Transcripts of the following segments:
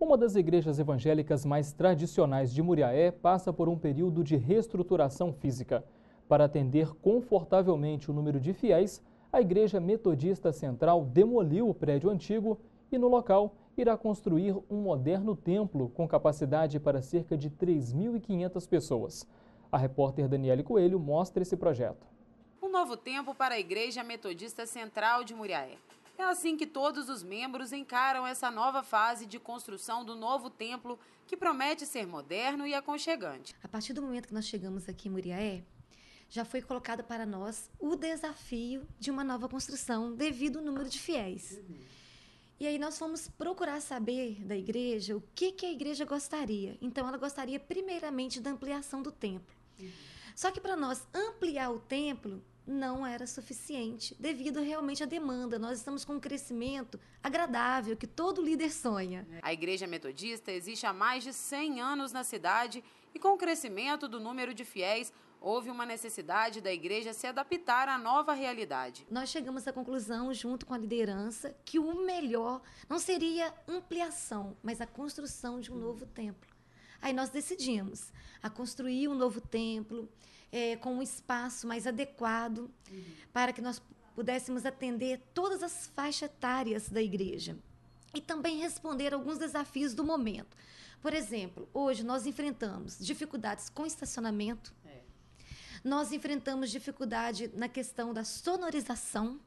Uma das igrejas evangélicas mais tradicionais de Muriaé passa por um período de reestruturação física. Para atender confortavelmente o número de fiéis, a Igreja Metodista Central demoliu o prédio antigo e, no local, irá construir um moderno templo com capacidade para cerca de 3.500 pessoas. A repórter Daniele Coelho mostra esse projeto. Um novo tempo para a Igreja Metodista Central de Muriaé. É assim que todos os membros encaram essa nova fase de construção do novo templo, que promete ser moderno e aconchegante. A partir do momento que nós chegamos aqui em Muriaé, já foi colocado para nós o desafio de uma nova construção devido ao número de fiéis. Uhum. E aí nós fomos procurar saber da igreja o que, que a igreja gostaria. Então ela gostaria primeiramente da ampliação do templo. Uhum. Só que para nós ampliar o templo não era suficiente, devido realmente à demanda. Nós estamos com um crescimento agradável que todo líder sonha. A Igreja Metodista existe há mais de 100 anos na cidade e, com o crescimento do número de fiéis, houve uma necessidade da igreja se adaptar à nova realidade. Nós chegamos à conclusão, junto com a liderança, que o melhor não seria ampliação, mas a construção de um novo templo. Aí nós decidimos a construir um novo templo é, com um espaço mais adequado uhum. para que nós pudéssemos atender todas as faixas etárias da igreja e também responder alguns desafios do momento. Por exemplo, hoje nós enfrentamos dificuldades com estacionamento, é. nós enfrentamos dificuldade na questão da sonorização.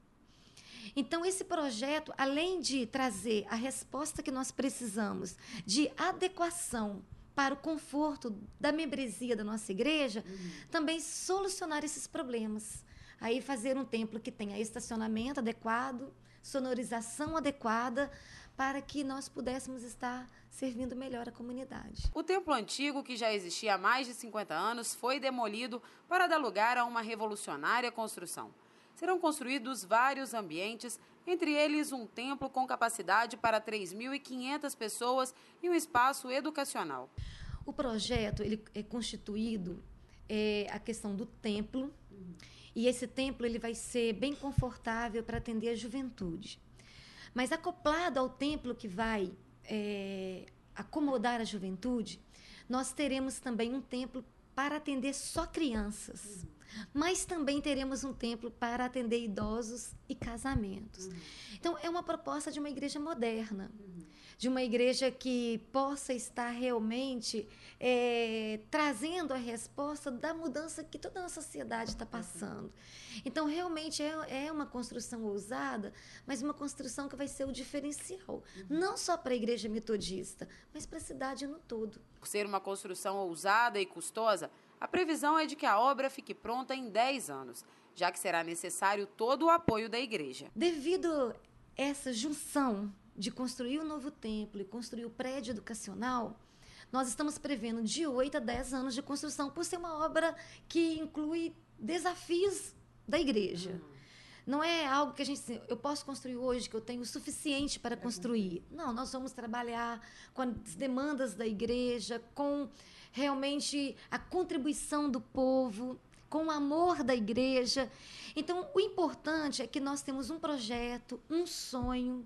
Então, esse projeto, além de trazer a resposta que nós precisamos de adequação para o conforto da membresia da nossa igreja, uhum. também solucionar esses problemas. Aí fazer um templo que tenha estacionamento adequado, sonorização adequada, para que nós pudéssemos estar servindo melhor a comunidade. O templo antigo, que já existia há mais de 50 anos, foi demolido para dar lugar a uma revolucionária construção serão construídos vários ambientes, entre eles um templo com capacidade para 3.500 pessoas e um espaço educacional. O projeto ele é constituído é, a questão do templo uhum. e esse templo ele vai ser bem confortável para atender a juventude. Mas acoplado ao templo que vai é, acomodar a juventude, nós teremos também um templo para atender só crianças. Uhum. Mas também teremos um templo para atender idosos e casamentos. Uhum. Então, é uma proposta de uma igreja moderna, uhum. de uma igreja que possa estar realmente é, trazendo a resposta da mudança que toda a nossa sociedade está passando. Então, realmente é, é, uma construção ousada, mas uma construção que vai ser o diferencial, uhum. não só para a igreja metodista, mas para a cidade no todo. Ser uma construção ousada e custosa a previsão é de que a obra fique pronta em 10 anos, já que será necessário todo o apoio da igreja. Devido a essa junção de construir o um novo templo e construir o prédio educacional, nós estamos prevendo de 8 a 10 anos de construção, por ser uma obra que inclui desafios da igreja. Uhum. Não é algo que a gente. eu posso construir hoje, que eu tenho o suficiente para uhum. construir. Não, nós vamos trabalhar com as demandas da igreja, com realmente a contribuição do povo, com o amor da igreja. Então, o importante é que nós temos um projeto, um sonho,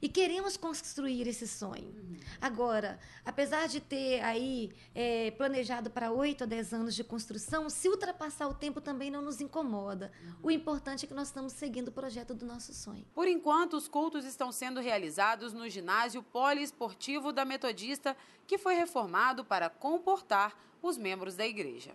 e queremos construir esse sonho. Uhum. Agora, apesar de ter aí é, planejado para oito a dez anos de construção, se ultrapassar o tempo também não nos incomoda. Uhum. O importante é que nós estamos seguindo o projeto do nosso sonho. Por enquanto, os cultos estão sendo realizados no ginásio poliesportivo da Metodista, que foi reformado para comportar os membros da igreja.